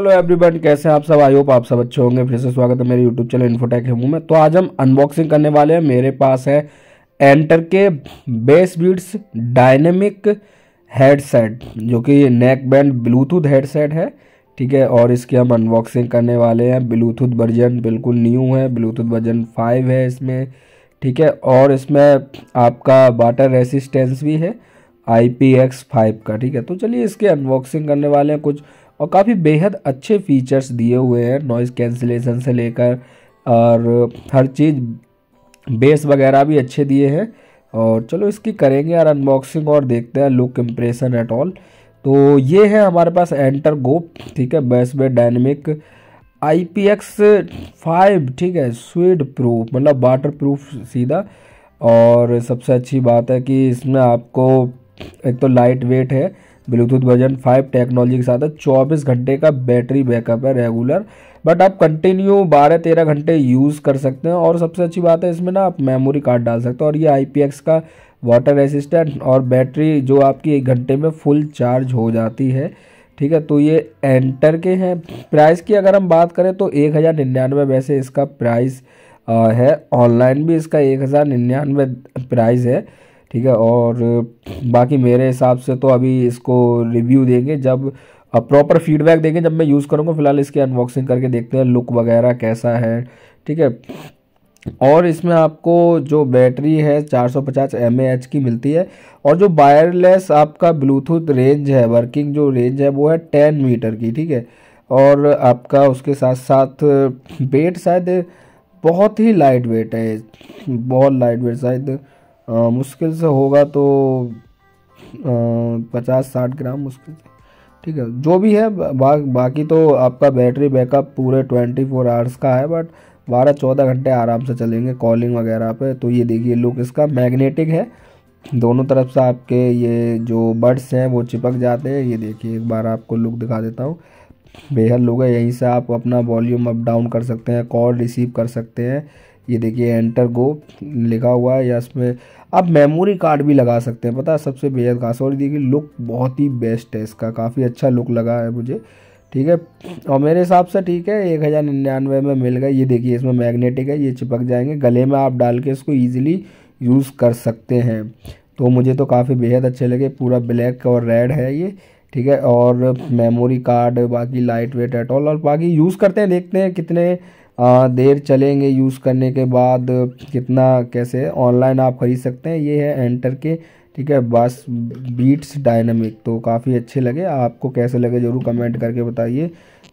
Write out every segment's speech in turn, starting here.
hello everyone कैसे आप सब आई होप आप सब अच्छे होंगे फिर से स्वागत है मेरे यूट्यूब चैनल इन्फोटेक हेमू में तो आज हम अनबॉक्सिंग करने वाले हैं मेरे पास है एंटर के बेस बीट्स डायनेमिक हेडसेट जो कि नेक बैंड ब्लूटूथ हेडसेट है ठीक है और इसकी हम अनबॉक्सिंग करने वाले हैं ब्लूटूथ वर्जन बिल्कुल न्यू है ब्लूटूथ वर्जन फाइव है इसमें ठीक है और इसमें आपका वाटर रेसिस्टेंस भी है आई पी एक्स फाइव का ठीक है तो चलिए इसकी अनबॉक्सिंग करने वाले हैं कुछ और काफ़ी बेहद अच्छे फीचर्स दिए हुए हैं नॉइज़ कैंसिलेशन से लेकर और हर चीज़ बेस वगैरह भी अच्छे दिए हैं और चलो इसकी करेंगे यार अनबॉक्सिंग और देखते हैं लुक इम्प्रेशन एट ऑल तो ये है हमारे पास एंटर गोप ठीक है बेस बे dynamic I P X five ठीक है स्वीड प्रूफ मतलब वाटर प्रूफ सीधा और सबसे अच्छी बात है कि इसमें आपको एक तो लाइट वेट है ब्लूटूथ वर्जन फाइव टेक्नोलॉजी के साथ है चौबीस घंटे का बैटरी बैकअप है रेगुलर बट आप कंटिन्यू बारह तेरह घंटे यूज़ कर सकते हैं और सबसे अच्छी बात है इसमें ना आप मेमोरी कार्ड डाल सकते हो और ये आई का वाटर रेसिस्टेंट और बैटरी जो आपकी एक घंटे में फुल चार्ज हो जाती है ठीक है तो ये एंटर के हैं प्राइस की अगर हम बात करें तो एक हज़ार निन्यानवे वैसे इसका प्राइस है ऑनलाइन भी इसका एक हज़ार निन्यानवे प्राइस है ठीक है और बाकी मेरे हिसाब से तो अभी इसको रिव्यू देंगे जब प्रॉपर फीडबैक देंगे जब मैं यूज़ करूँगा फिलहाल इसकी अनबॉक्सिंग करके देखते हैं लुक वगैरह कैसा है ठीक है और इसमें आपको जो बैटरी है 450 mAh की मिलती है और जो वायरलेस आपका ब्लूटूथ रेंज है वर्किंग जो रेंज है वो है 10 मीटर की ठीक है और आपका उसके साथ साथ वेट शायद बहुत ही लाइट वेट है बहुत लाइट वेट शायद आ, मुश्किल से होगा तो पचास साठ ग्राम मुश्किल से ठीक है जो भी है बा, बाकी तो आपका बैटरी बैकअप पूरे ट्वेंटी फोर आवर्स का है बट बारह चौदह घंटे आराम से चलेंगे कॉलिंग वगैरह पे तो ये देखिए लुक इसका मैग्नेटिक है दोनों तरफ से आपके ये जो बर्ड्स हैं वो चिपक जाते हैं ये देखिए एक बार आपको लुक दिखा देता हूँ बेहद लुक है यहीं से आप अपना वॉल्यूम अप डाउन कर सकते हैं कॉल रिसीव कर सकते हैं ये देखिए एंटर गो लिखा हुआ है या इसमें आप मेमोरी कार्ड भी लगा सकते हैं पता है सबसे बेहद खास और देखिए लुक बहुत ही बेस्ट है इसका काफ़ी अच्छा लुक लगा है मुझे ठीक है और मेरे हिसाब से ठीक है एक हज़ार निन्यानवे में मिल गए ये देखिए इसमें मैग्नेटिक है ये चिपक जाएंगे गले में आप डाल के इसको ईजिली यूज़ कर सकते हैं तो मुझे तो काफ़ी बेहद अच्छे लगे पूरा ब्लैक और रेड है ये ठीक है और मेमोरी कार्ड बाकी लाइट वेट एट ऑल और बाकी यूज़ करते हैं देखते हैं कितने आ, देर चलेंगे यूज़ करने के बाद कितना कैसे ऑनलाइन आप खरीद सकते हैं ये है एंटर के ठीक है बस बीट्स डायनामिक तो काफ़ी अच्छे लगे आपको कैसे लगे ज़रूर कमेंट करके बताइए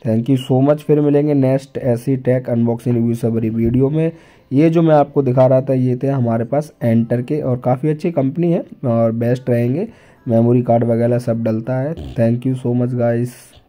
थैंक यू सो मच फिर मिलेंगे नेक्स्ट ऐसी टैक अनबॉक्सिंग रिव्यू सबरी वीडियो में ये जो मैं आपको दिखा रहा था ये थे हमारे पास एंटर के और काफ़ी अच्छी कंपनी है और बेस्ट रहेंगे मेमोरी कार्ड वगैरह सब डलता है thank you so much guys